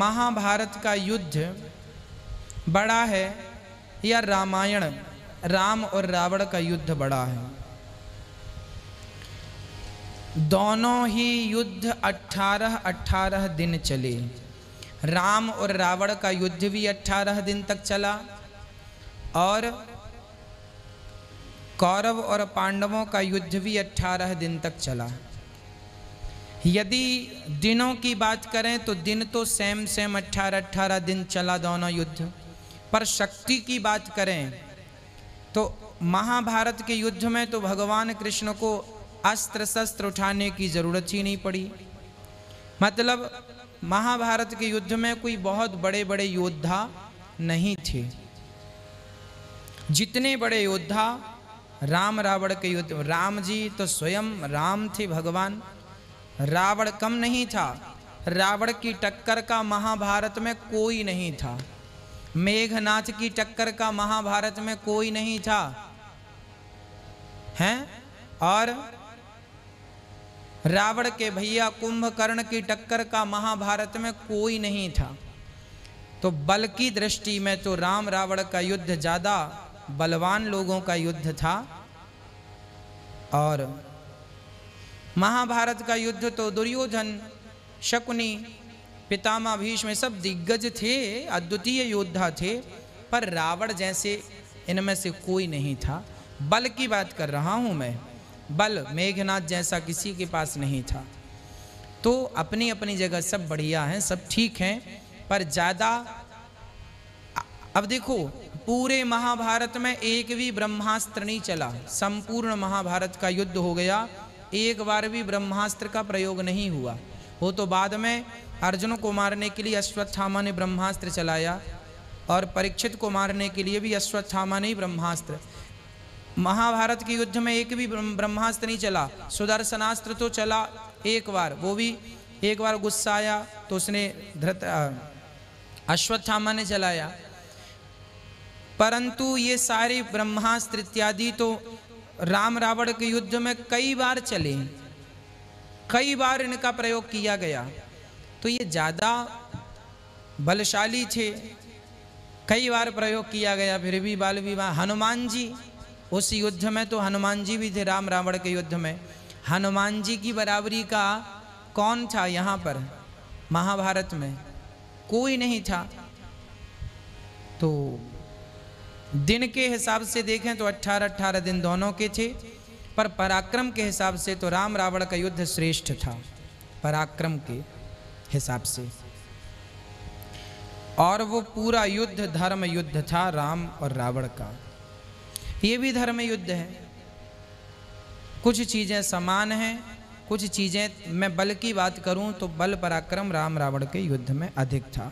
महाभारत का युद्ध बड़ा है या रामायण राम और रावण का युद्ध बड़ा है दोनों ही युद्ध 18-18 दिन चले राम और रावण का युद्ध भी 18 दिन तक चला और कौरव और पांडवों का युद्ध भी 18 दिन तक चला यदि दिनों की बात करें तो दिन तो सेम सेम अट्ठारह अट्ठारह दिन चला दोनों युद्ध पर शक्ति की बात करें तो महाभारत के युद्ध में तो भगवान कृष्ण को अस्त्र शस्त्र उठाने की ज़रूरत ही नहीं पड़ी मतलब महाभारत के युद्ध में कोई बहुत बड़े बड़े योद्धा नहीं थे जितने बड़े योद्धा राम रावण के युद्ध राम जी तो स्वयं राम थे भगवान रावण कम नहीं था रावण की टक्कर का महाभारत में कोई नहीं था मेघनाथ की टक्कर का महाभारत में कोई नहीं था हैं और रावण के भैया कुंभकर्ण की टक्कर का महाभारत में कोई नहीं था तो बल की दृष्टि में तो राम रावण का युद्ध ज़्यादा बलवान लोगों का युद्ध था और महाभारत का युद्ध तो दुर्योधन शकुनी पितामह भीष्म सब दिग्गज थे अद्वितीय योद्धा थे पर रावण जैसे इनमें से कोई नहीं था बल की बात कर रहा हूँ मैं बल मेघनाथ जैसा किसी के पास नहीं था तो अपनी अपनी जगह सब बढ़िया हैं सब ठीक हैं पर ज़्यादा अब देखो पूरे महाभारत में एक भी ब्रह्मास्त्र नहीं चला संपूर्ण महाभारत का युद्ध हो गया एक बार भी ब्रह्मास्त्र का प्रयोग नहीं हुआ वो तो बाद में अर्जुन को मारने के लिए अश्वत्थामा ने ब्रह्मास्त्र चलाया और परीक्षित को मारने के लिए भी अश्वत्थामा ने ही ब्रह्मास्त्र महाभारत के युद्ध में एक भी ब्रह्मास्त्र नहीं चला सुदर्शनास्त्र तो चला एक बार वो भी एक बार गुस्सा आया तो उसने धृत अश्वत्थामा ने चलाया परंतु ये सारे ब्रह्मास्त्र इत्यादि तो राम रावण के युद्ध में कई बार चले कई बार इनका प्रयोग किया गया तो ये ज़्यादा बलशाली थे कई बार प्रयोग किया गया फिर भी बाल विवाह हनुमान जी उस युद्ध में तो हनुमान जी भी थे राम रावण के युद्ध में हनुमान जी की बराबरी का कौन था यहाँ पर महाभारत में कोई नहीं था तो दिन के हिसाब से देखें तो 18-18 दिन दोनों के थे पर पराक्रम के हिसाब से तो राम रावण का युद्ध श्रेष्ठ था पराक्रम के हिसाब से और वो पूरा युद्ध धर्म युद्ध था राम और रावण का ये भी धर्म युद्ध है कुछ चीज़ें समान हैं कुछ चीज़ें मैं बल की बात करूं तो बल पराक्रम राम रावण के युद्ध में अधिक था